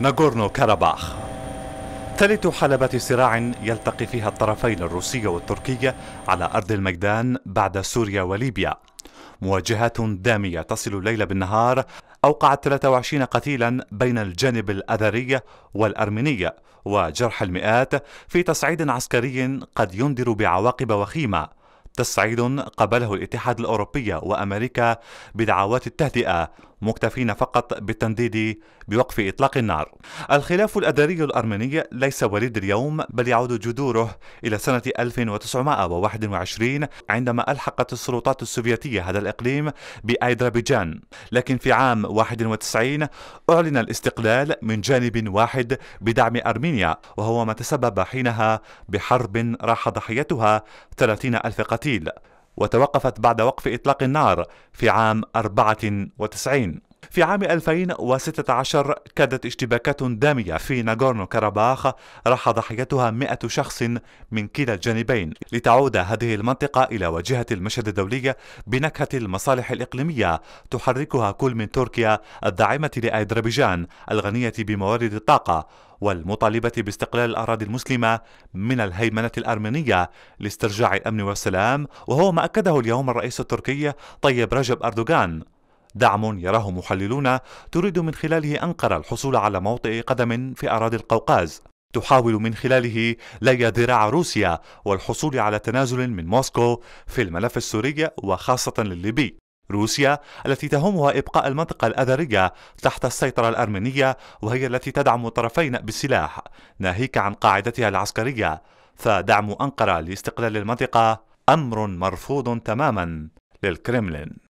ناغورنو كاراباخ ثالث حلبة صراع يلتقي فيها الطرفين الروسية والتركية على أرض الميدان بعد سوريا وليبيا مواجهات دامية تصل الليل بالنهار أوقعت 23 قتيلا بين الجانب الأذري والأرميني وجرح المئات في تصعيد عسكري قد ينذر بعواقب وخيمة تصعيد قبله الاتحاد الأوروبي وأمريكا بدعوات التهدئة مكتفين فقط بالتنديد بوقف إطلاق النار الخلاف الاذري الأرميني ليس وليد اليوم بل يعود جذوره إلى سنة 1921 عندما ألحقت السلطات السوفيتية هذا الإقليم بأيدربيجان لكن في عام 91 أعلن الاستقلال من جانب واحد بدعم أرمينيا وهو ما تسبب حينها بحرب راح ضحيتها 30 ألف قتيل وتوقفت بعد وقف إطلاق النار في عام 94 في عام 2016 كادت اشتباكات دامية في ناغورنو كاراباخ راح ضحيتها 100 شخص من كلا الجانبين لتعود هذه المنطقة إلى واجهة المشهد الدولي بنكهة المصالح الإقليمية تحركها كل من تركيا الداعمة لأذربيجان الغنية بموارد الطاقة والمطالبة باستقلال الأراضي المسلمة من الهيمنة الأرمينية لاسترجاع الأمن والسلام وهو ما أكده اليوم الرئيس التركي طيب رجب أردوغان دعم يراه محللون تريد من خلاله أنقرة الحصول على موطئ قدم في أراضي القوقاز تحاول من خلاله لي ذراع روسيا والحصول على تنازل من موسكو في الملف السوري وخاصة الليبي روسيا التي تهمها إبقاء المنطقة الأذرية تحت السيطرة الأرمينية وهي التي تدعم الطرفين بالسلاح ناهيك عن قاعدتها العسكرية فدعم أنقرة لاستقلال المنطقة أمر مرفوض تماما للكرملين